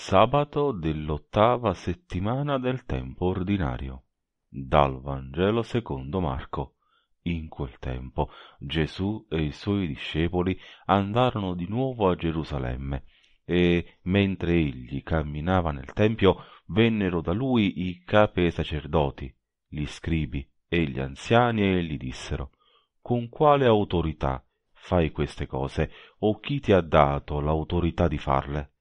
sabato dell'ottava settimana del tempo ordinario. Dal Vangelo secondo Marco. In quel tempo Gesù e i suoi discepoli andarono di nuovo a Gerusalemme e mentre egli camminava nel tempio vennero da lui i capi sacerdoti, gli scribi e gli anziani e gli dissero Con quale autorità fai queste cose o chi ti ha dato l'autorità di farle?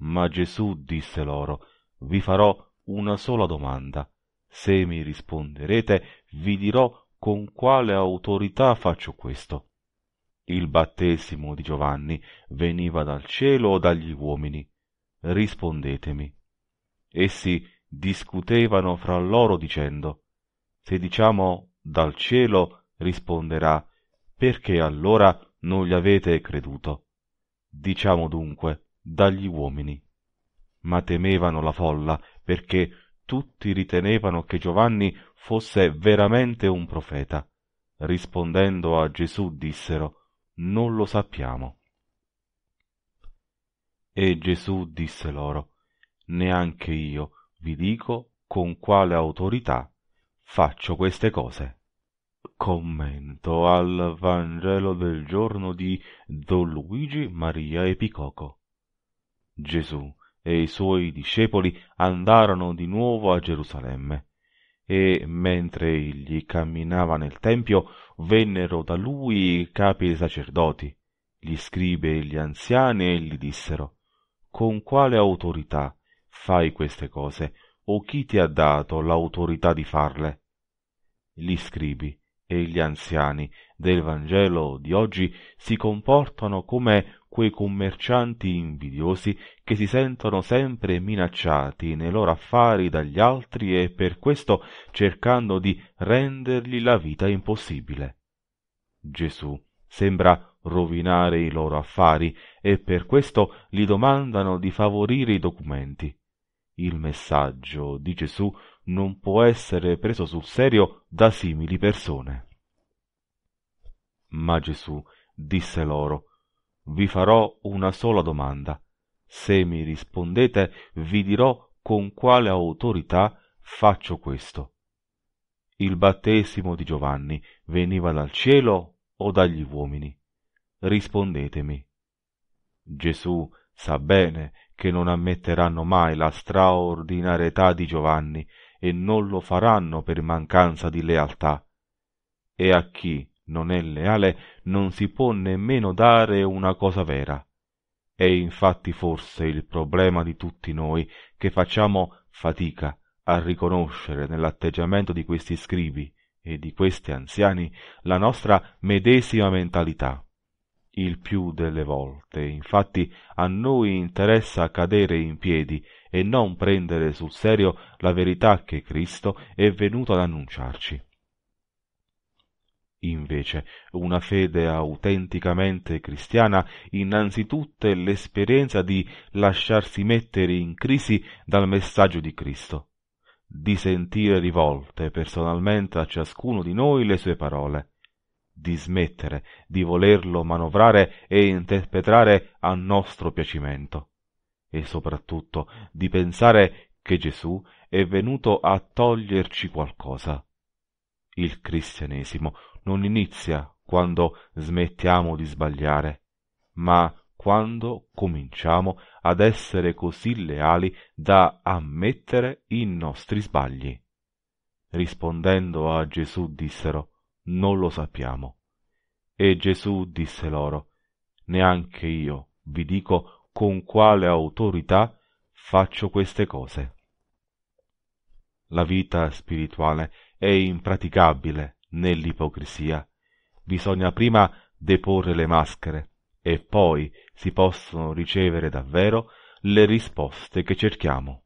Ma Gesù disse loro, vi farò una sola domanda. Se mi risponderete, vi dirò con quale autorità faccio questo. Il battesimo di Giovanni veniva dal cielo o dagli uomini? Rispondetemi. Essi discutevano fra loro dicendo, se diciamo dal cielo, risponderà, perché allora non gli avete creduto? Diciamo dunque, dagli uomini. Ma temevano la folla perché tutti ritenevano che Giovanni fosse veramente un profeta. Rispondendo a Gesù dissero, non lo sappiamo. E Gesù disse loro, neanche io vi dico con quale autorità faccio queste cose. Commento al Vangelo del giorno di Don Luigi Maria Epicoco. Gesù e i suoi discepoli andarono di nuovo a Gerusalemme e mentre egli camminava nel tempio vennero da lui i capi dei sacerdoti, gli scribi e gli anziani e gli dissero Con quale autorità fai queste cose o chi ti ha dato l'autorità di farle? Gli scribi e gli anziani del Vangelo di oggi si comportano come quei commercianti invidiosi che si sentono sempre minacciati nei loro affari dagli altri e per questo cercando di rendergli la vita impossibile. Gesù sembra rovinare i loro affari e per questo gli domandano di favorire i documenti. Il messaggio di Gesù non può essere preso sul serio da simili persone. Ma Gesù disse loro, Vi farò una sola domanda. Se mi rispondete, vi dirò con quale autorità faccio questo. Il battesimo di Giovanni veniva dal cielo o dagli uomini? Rispondetemi. Gesù sa bene che non ammetteranno mai la straordinarietà di Giovanni e non lo faranno per mancanza di lealtà. E a chi non è leale, non si può nemmeno dare una cosa vera. È infatti forse il problema di tutti noi che facciamo fatica a riconoscere nell'atteggiamento di questi scrivi e di questi anziani la nostra medesima mentalità. Il più delle volte, infatti, a noi interessa cadere in piedi e non prendere sul serio la verità che Cristo è venuto ad annunciarci. Invece, una fede autenticamente cristiana innanzitutto è l'esperienza di lasciarsi mettere in crisi dal messaggio di Cristo, di sentire rivolte personalmente a ciascuno di noi le sue parole, di smettere di volerlo manovrare e interpretare a nostro piacimento, e soprattutto di pensare che Gesù è venuto a toglierci qualcosa il cristianesimo non inizia quando smettiamo di sbagliare, ma quando cominciamo ad essere così leali da ammettere i nostri sbagli. Rispondendo a Gesù dissero, non lo sappiamo. E Gesù disse loro, neanche io vi dico con quale autorità faccio queste cose la vita spirituale è impraticabile nell'ipocrisia. Bisogna prima deporre le maschere e poi si possono ricevere davvero le risposte che cerchiamo.